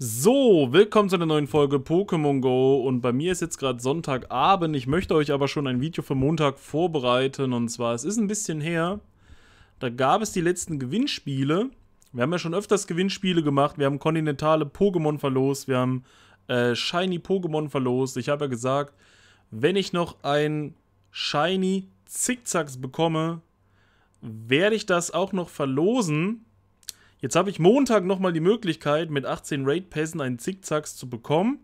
So, willkommen zu einer neuen Folge Pokémon Go und bei mir ist jetzt gerade Sonntagabend. Ich möchte euch aber schon ein Video für Montag vorbereiten und zwar, es ist ein bisschen her, da gab es die letzten Gewinnspiele. Wir haben ja schon öfters Gewinnspiele gemacht, wir haben kontinentale Pokémon verlost, wir haben äh, Shiny Pokémon verlost. Ich habe ja gesagt, wenn ich noch ein Shiny Zickzacks bekomme, werde ich das auch noch verlosen Jetzt habe ich Montag nochmal die Möglichkeit, mit 18 Raid-Pässen einen Zickzacks zu bekommen.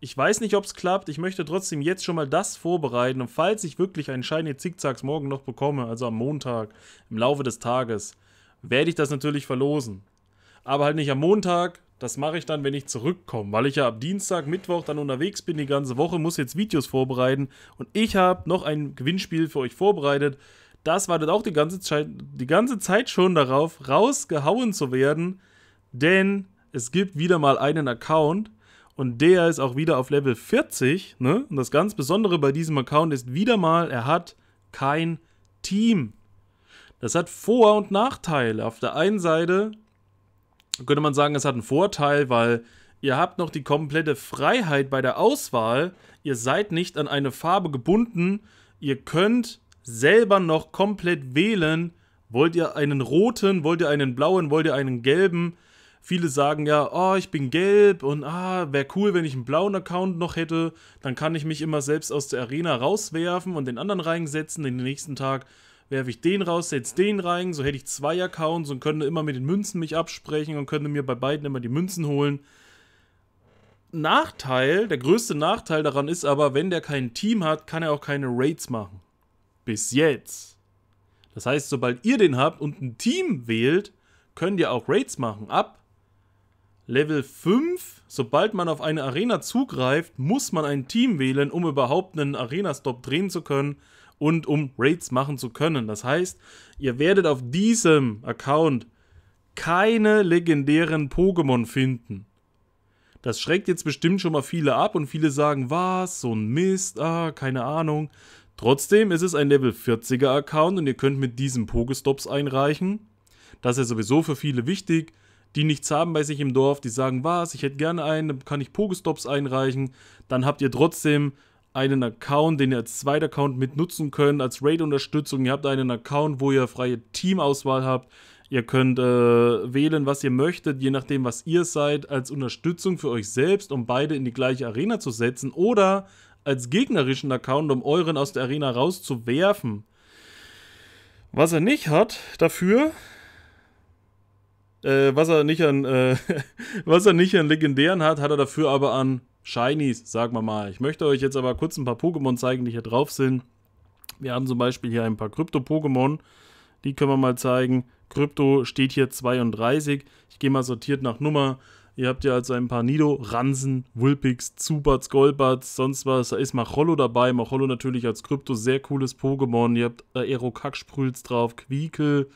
Ich weiß nicht, ob es klappt. Ich möchte trotzdem jetzt schon mal das vorbereiten. Und falls ich wirklich einen Shiny Zickzacks morgen noch bekomme, also am Montag, im Laufe des Tages, werde ich das natürlich verlosen. Aber halt nicht am Montag. Das mache ich dann, wenn ich zurückkomme, weil ich ja ab Dienstag, Mittwoch dann unterwegs bin die ganze Woche, muss jetzt Videos vorbereiten. Und ich habe noch ein Gewinnspiel für euch vorbereitet das wartet auch die ganze, Zeit, die ganze Zeit schon darauf, rausgehauen zu werden, denn es gibt wieder mal einen Account und der ist auch wieder auf Level 40. Ne? Und das ganz Besondere bei diesem Account ist wieder mal, er hat kein Team. Das hat Vor- und Nachteile. Auf der einen Seite könnte man sagen, es hat einen Vorteil, weil ihr habt noch die komplette Freiheit bei der Auswahl. Ihr seid nicht an eine Farbe gebunden. Ihr könnt selber noch komplett wählen. Wollt ihr einen roten, wollt ihr einen blauen, wollt ihr einen gelben? Viele sagen ja, oh, ich bin gelb und ah, wäre cool, wenn ich einen blauen Account noch hätte. Dann kann ich mich immer selbst aus der Arena rauswerfen und den anderen reinsetzen. Den nächsten Tag werfe ich den raus, setze den rein. So hätte ich zwei Accounts und könnte immer mit den Münzen mich absprechen und könnte mir bei beiden immer die Münzen holen. Nachteil, der größte Nachteil daran ist aber, wenn der kein Team hat, kann er auch keine Raids machen. Bis jetzt. Das heißt, sobald ihr den habt und ein Team wählt, könnt ihr auch Raids machen. Ab Level 5, sobald man auf eine Arena zugreift, muss man ein Team wählen, um überhaupt einen Arena-Stop drehen zu können und um Raids machen zu können. Das heißt, ihr werdet auf diesem Account keine legendären Pokémon finden. Das schreckt jetzt bestimmt schon mal viele ab und viele sagen, was, so ein Mist, ah, keine Ahnung. Trotzdem ist es ein Level 40er Account und ihr könnt mit diesem Pokestops einreichen. Das ist ja sowieso für viele wichtig, die nichts haben bei sich im Dorf, die sagen, was, ich hätte gerne einen, dann kann ich Pokestops einreichen. Dann habt ihr trotzdem einen Account, den ihr als zweiter Account mitnutzen könnt, als Raid-Unterstützung. Ihr habt einen Account, wo ihr freie Teamauswahl habt. Ihr könnt äh, wählen, was ihr möchtet, je nachdem, was ihr seid, als Unterstützung für euch selbst, um beide in die gleiche Arena zu setzen. Oder als gegnerischen Account, um euren aus der Arena rauszuwerfen. Was er nicht hat dafür, äh, was er nicht an, äh, was er nicht an legendären hat, hat er dafür aber an Shinies, sagen wir mal. Ich möchte euch jetzt aber kurz ein paar Pokémon zeigen, die hier drauf sind. Wir haben zum Beispiel hier ein paar Krypto-Pokémon. Die können wir mal zeigen. Krypto steht hier 32. Ich gehe mal sortiert nach Nummer. Ihr habt ja also ein paar Nido, Ransen, Wulpix, Zubats, Golbats, sonst was. Da ist Machollo dabei. Machollo natürlich als Krypto, sehr cooles Pokémon. Ihr habt Aerokacksprüls drauf, Quiekel.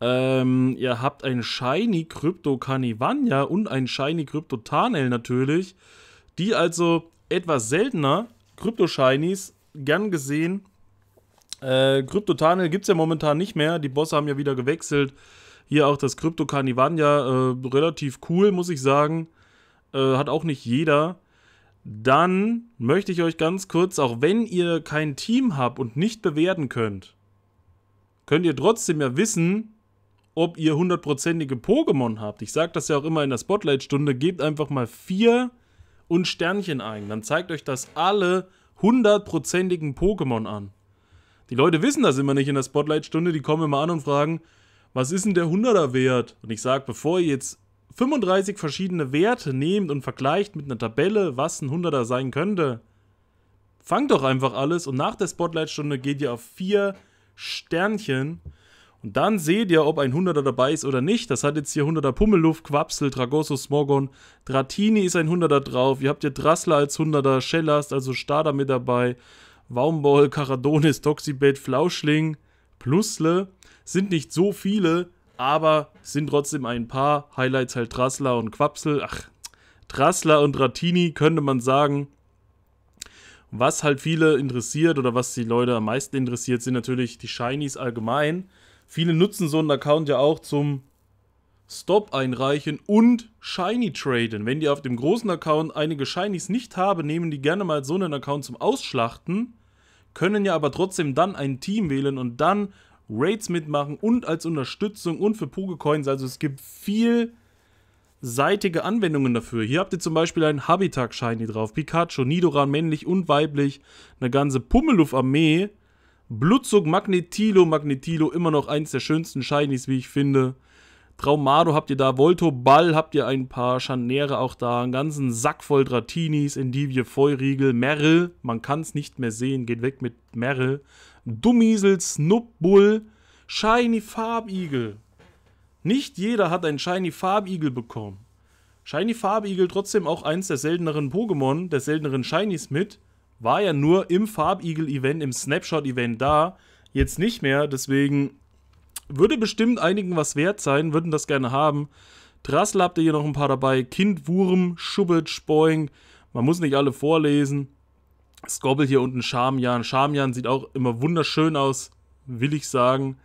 Ähm, ihr habt ein Shiny Krypto Canivania und ein Shiny Krypto Tarnel natürlich. Die also etwas seltener, Krypto Shinies, gern gesehen. Äh, Krypto Tarnel gibt es ja momentan nicht mehr. Die Bosse haben ja wieder gewechselt. Hier auch das Krypto Carnivania, äh, relativ cool, muss ich sagen. Äh, hat auch nicht jeder. Dann möchte ich euch ganz kurz, auch wenn ihr kein Team habt und nicht bewerten könnt, könnt ihr trotzdem ja wissen, ob ihr hundertprozentige Pokémon habt. Ich sage das ja auch immer in der Spotlight-Stunde. Gebt einfach mal vier und Sternchen ein. Dann zeigt euch das alle hundertprozentigen Pokémon an. Die Leute wissen das immer nicht in der Spotlight-Stunde. Die kommen immer an und fragen, was ist denn der 100er Wert? Und ich sage, bevor ihr jetzt 35 verschiedene Werte nehmt und vergleicht mit einer Tabelle, was ein 100er sein könnte, fangt doch einfach alles und nach der Spotlight-Stunde geht ihr auf vier Sternchen und dann seht ihr, ob ein 100er dabei ist oder nicht. Das hat jetzt hier 100er Pummelluft, Quapsel, Tragosso, Smorgon, Dratini ist ein 100er drauf. Ihr habt hier Drassler als 100er, Schellast, also Stader mit dabei, Waumball, Karadonis, Toxibet, Flauschling, Plusle. Sind nicht so viele, aber sind trotzdem ein paar. Highlights halt Trassler und Quapsel. Ach, Trassler und Ratini könnte man sagen. Was halt viele interessiert oder was die Leute am meisten interessiert, sind natürlich die Shinies allgemein. Viele nutzen so einen Account ja auch zum Stop einreichen und Shiny traden. Wenn die auf dem großen Account einige Shinies nicht haben, nehmen die gerne mal so einen Account zum Ausschlachten, können ja aber trotzdem dann ein Team wählen und dann Raids mitmachen und als Unterstützung und für Pugecoins. Also es gibt vielseitige Anwendungen dafür. Hier habt ihr zum Beispiel einen Habitat-Shiny drauf. Pikachu, Nidoran, männlich und weiblich. Eine ganze Pummeluff-Armee. Blutzug, Magnetilo, Magnetilo, immer noch eins der schönsten Shinies, wie ich finde. Traumado habt ihr da, Volto Ball habt ihr ein paar, Chanere auch da, einen ganzen Sack voll Dratinis, Endivie, Feuriegel, Merrel, man kann es nicht mehr sehen, geht weg mit Merrel, Dummiesel, Snubbull, Shiny Farbigel. Nicht jeder hat einen Shiny Farbigel bekommen. Shiny Farbigel trotzdem auch eins der selteneren Pokémon, der selteneren Shinies mit, war ja nur im Farbigel-Event, im Snapshot-Event da, jetzt nicht mehr, deswegen würde bestimmt einigen was wert sein, würden das gerne haben. Drassel habt ihr hier noch ein paar dabei. Kind, Wurm, Schubbet, Spoing. Man muss nicht alle vorlesen. Skobble hier unten Schamjan. Schamjan sieht auch immer wunderschön aus, will ich sagen.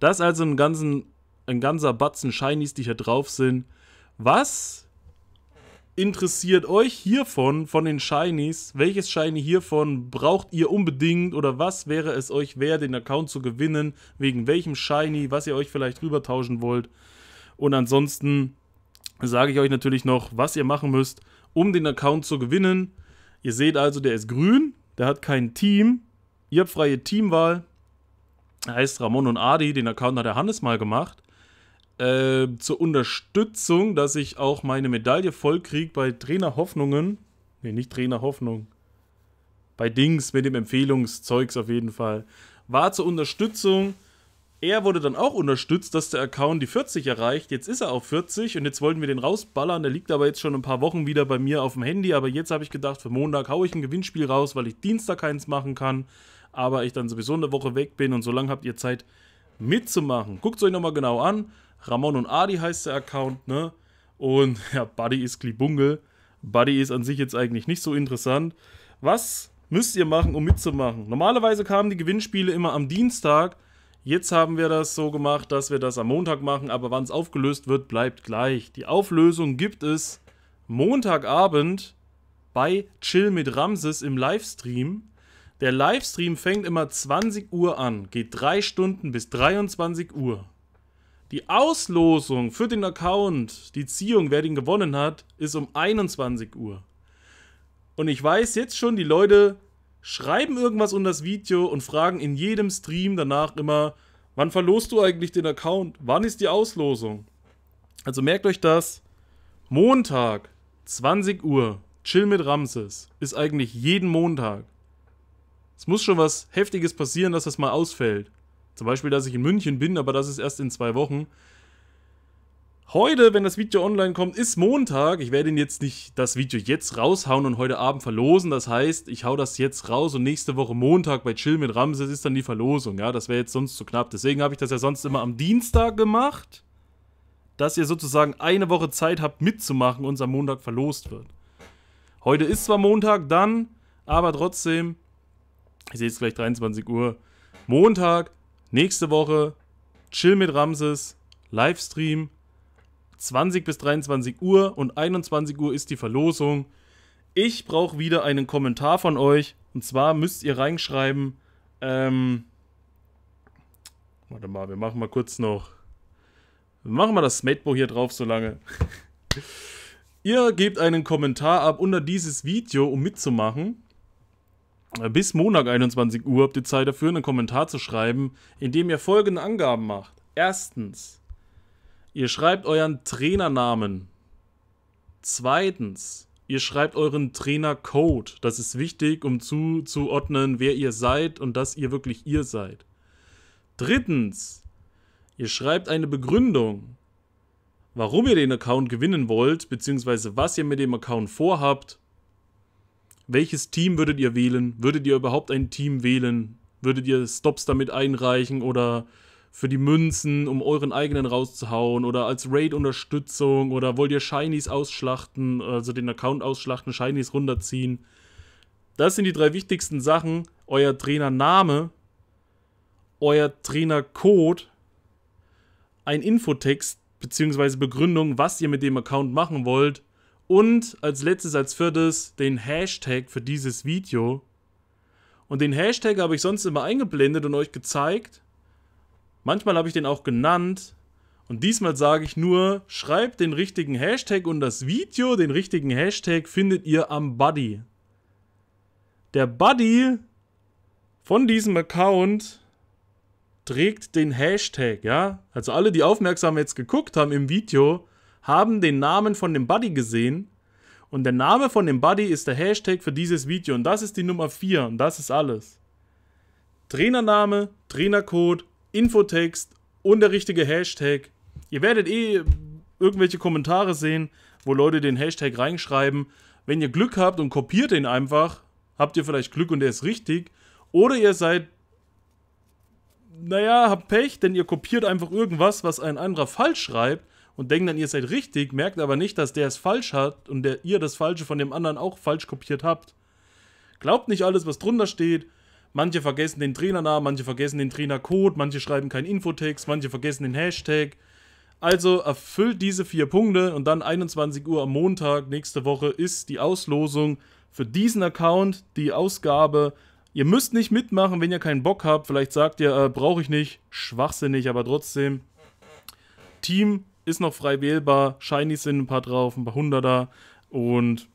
Das ist also ein, ganzen, ein ganzer Batzen Shinies, die hier drauf sind. Was interessiert euch hiervon, von den Shinies, welches Shiny hiervon braucht ihr unbedingt oder was wäre es euch wert, den Account zu gewinnen, wegen welchem Shiny, was ihr euch vielleicht rübertauschen wollt. Und ansonsten sage ich euch natürlich noch, was ihr machen müsst, um den Account zu gewinnen. Ihr seht also, der ist grün, der hat kein Team, ihr habt freie Teamwahl. Er heißt Ramon und Adi, den Account hat der Hannes mal gemacht. Ähm, zur Unterstützung, dass ich auch meine Medaille vollkrieg bei Trainer Hoffnungen. Ne, nicht Trainer Hoffnung. Bei Dings mit dem Empfehlungszeugs auf jeden Fall. War zur Unterstützung. Er wurde dann auch unterstützt, dass der Account die 40 erreicht. Jetzt ist er auf 40 und jetzt wollten wir den rausballern. Der liegt aber jetzt schon ein paar Wochen wieder bei mir auf dem Handy. Aber jetzt habe ich gedacht, für Montag haue ich ein Gewinnspiel raus, weil ich Dienstag keins machen kann. Aber ich dann sowieso eine Woche weg bin und so lange habt ihr Zeit mitzumachen. Guckt es euch nochmal genau an. Ramon und Adi heißt der Account, ne? Und ja, Buddy ist Klibungel. Buddy ist an sich jetzt eigentlich nicht so interessant. Was müsst ihr machen, um mitzumachen? Normalerweise kamen die Gewinnspiele immer am Dienstag. Jetzt haben wir das so gemacht, dass wir das am Montag machen, aber wann es aufgelöst wird, bleibt gleich. Die Auflösung gibt es Montagabend bei Chill mit Ramses im Livestream. Der Livestream fängt immer 20 Uhr an, geht drei Stunden bis 23 Uhr. Die Auslosung für den Account, die Ziehung, wer den gewonnen hat, ist um 21 Uhr. Und ich weiß jetzt schon, die Leute schreiben irgendwas unter das Video und fragen in jedem Stream danach immer, wann verlost du eigentlich den Account? Wann ist die Auslosung? Also merkt euch das. Montag, 20 Uhr, Chill mit Ramses, ist eigentlich jeden Montag. Es muss schon was Heftiges passieren, dass das mal ausfällt. Zum Beispiel, dass ich in München bin, aber das ist erst in zwei Wochen. Heute, wenn das Video online kommt, ist Montag. Ich werde ihn jetzt nicht das Video jetzt raushauen und heute Abend verlosen. Das heißt, ich hau das jetzt raus und nächste Woche Montag bei Chill mit Ramses ist dann die Verlosung. Ja, das wäre jetzt sonst zu knapp. Deswegen habe ich das ja sonst immer am Dienstag gemacht, dass ihr sozusagen eine Woche Zeit habt mitzumachen und am Montag verlost wird. Heute ist zwar Montag dann, aber trotzdem, ich sehe es gleich 23 Uhr, Montag Nächste Woche Chill mit Ramses, Livestream, 20 bis 23 Uhr und 21 Uhr ist die Verlosung. Ich brauche wieder einen Kommentar von euch. Und zwar müsst ihr reinschreiben, ähm, warte mal, wir machen mal kurz noch, wir machen mal das Smatebo hier drauf so lange. ihr gebt einen Kommentar ab unter dieses Video, um mitzumachen bis Montag 21 Uhr habt ihr Zeit dafür, einen Kommentar zu schreiben, in dem ihr folgende Angaben macht. Erstens, ihr schreibt euren Trainernamen. Zweitens, ihr schreibt euren Trainercode. Das ist wichtig, um zuzuordnen, wer ihr seid und dass ihr wirklich ihr seid. Drittens, ihr schreibt eine Begründung, warum ihr den Account gewinnen wollt, beziehungsweise was ihr mit dem Account vorhabt welches Team würdet ihr wählen? Würdet ihr überhaupt ein Team wählen? Würdet ihr Stops damit einreichen oder für die Münzen, um euren eigenen rauszuhauen oder als Raid-Unterstützung oder wollt ihr Shinies ausschlachten, also den Account ausschlachten, Shinies runterziehen? Das sind die drei wichtigsten Sachen. Euer Trainername, euer Trainercode, ein Infotext bzw. Begründung, was ihr mit dem Account machen wollt und als letztes, als viertes, den Hashtag für dieses Video. Und den Hashtag habe ich sonst immer eingeblendet und euch gezeigt. Manchmal habe ich den auch genannt. Und diesmal sage ich nur, schreibt den richtigen Hashtag und das Video, den richtigen Hashtag findet ihr am Buddy. Der Buddy von diesem Account trägt den Hashtag, ja? Also alle, die aufmerksam jetzt geguckt haben im Video, haben den Namen von dem Buddy gesehen und der Name von dem Buddy ist der Hashtag für dieses Video und das ist die Nummer 4 und das ist alles. Trainername, Trainercode, Infotext und der richtige Hashtag. Ihr werdet eh irgendwelche Kommentare sehen, wo Leute den Hashtag reinschreiben. Wenn ihr Glück habt und kopiert den einfach, habt ihr vielleicht Glück und er ist richtig. Oder ihr seid, naja, habt Pech, denn ihr kopiert einfach irgendwas, was ein anderer falsch schreibt und denken dann, ihr seid richtig, merkt aber nicht, dass der es falsch hat und der, ihr das Falsche von dem anderen auch falsch kopiert habt. Glaubt nicht alles, was drunter steht. Manche vergessen den Trainernamen, manche vergessen den Trainercode, manche schreiben keinen Infotext, manche vergessen den Hashtag. Also erfüllt diese vier Punkte und dann 21 Uhr am Montag nächste Woche ist die Auslosung für diesen Account, die Ausgabe. Ihr müsst nicht mitmachen, wenn ihr keinen Bock habt. Vielleicht sagt ihr, äh, brauche ich nicht. Schwachsinnig, aber trotzdem. Team ist noch frei wählbar. Shinies sind ein paar drauf, ein paar Hunderter. Und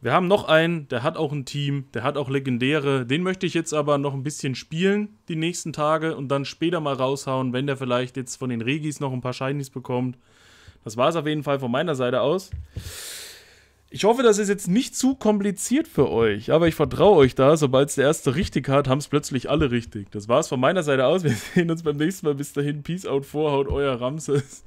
wir haben noch einen, der hat auch ein Team, der hat auch Legendäre. Den möchte ich jetzt aber noch ein bisschen spielen die nächsten Tage und dann später mal raushauen, wenn der vielleicht jetzt von den Regis noch ein paar Shinies bekommt. Das war es auf jeden Fall von meiner Seite aus. Ich hoffe, das ist jetzt nicht zu kompliziert für euch, aber ich vertraue euch da. Sobald es der erste richtig hat, haben es plötzlich alle richtig. Das war es von meiner Seite aus. Wir sehen uns beim nächsten Mal. Bis dahin, Peace out, Vorhaut, euer Ramses.